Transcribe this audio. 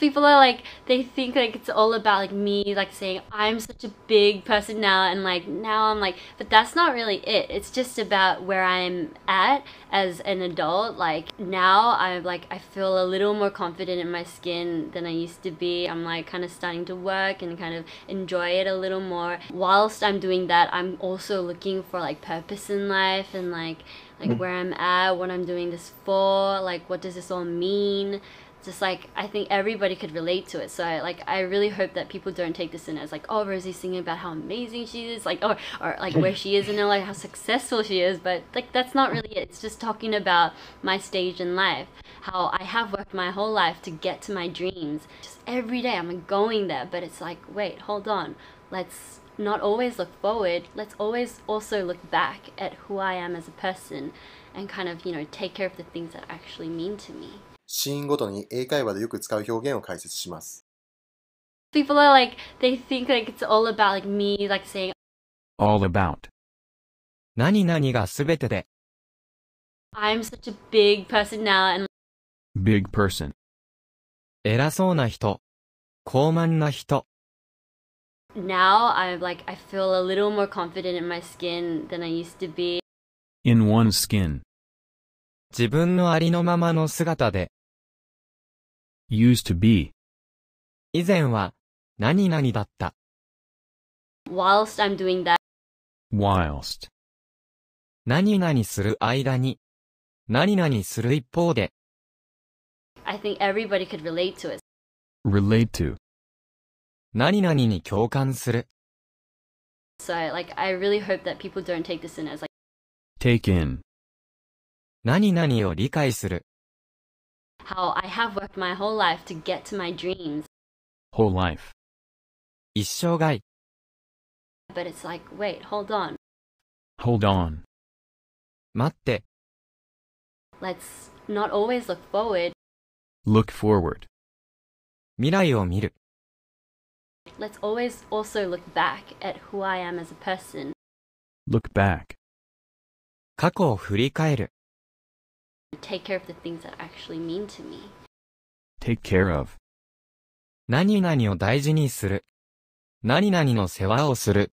people are like they think like it's all about like me like saying i'm such a big person now and like now i'm like but that's not really it it's just about where i'm at as an adult like now i'm like i feel a little more confident in my skin than i used to be i'm like kind of starting to work and kind of enjoy it a little more whilst i'm doing that i'm also looking for like purpose in life and like like where I'm at, what I'm doing this for, like what does this all mean? Just like I think everybody could relate to it. So I like I really hope that people don't take this in as like, oh Rosie's singing about how amazing she is, like or or like where she is and like how successful she is, but like that's not really it. It's just talking about my stage in life. How I have worked my whole life to get to my dreams. Just every day I'm going there, but it's like, wait, hold on. Let's not always look forward, let's always also look back at who I am as a person and kind of, you know, take care of the things that actually mean to me. シーンごとに英会話でよく使う表現を解説します。People are like, they think like it's all about like me, like saying all about I'm such a big person now and big person 偉そうな人、高慢な人 now I'm like I feel a little more confident in my skin than I used to be. In one skin. 自分のありのままの姿で。used to be. 以前は何々だった。whilst I'm doing that. whilst. 何々する間に。何々する一方で。I think everybody could relate to it. relate to. 何々に共感する。So I, like, I really hope that people don't take this in as like, take in 何々を理解する。how I have worked my whole life to get to my dreams. whole life, 一生涯、But it's like, wait, hold on. hold on, 待って、Let's not always look forward. look forward, 未来を見る。Let's always also look back at who I am as a person. Look back. Take care of the things that actually mean to me. Take care of. 何々を大事にする。何々の世話をする。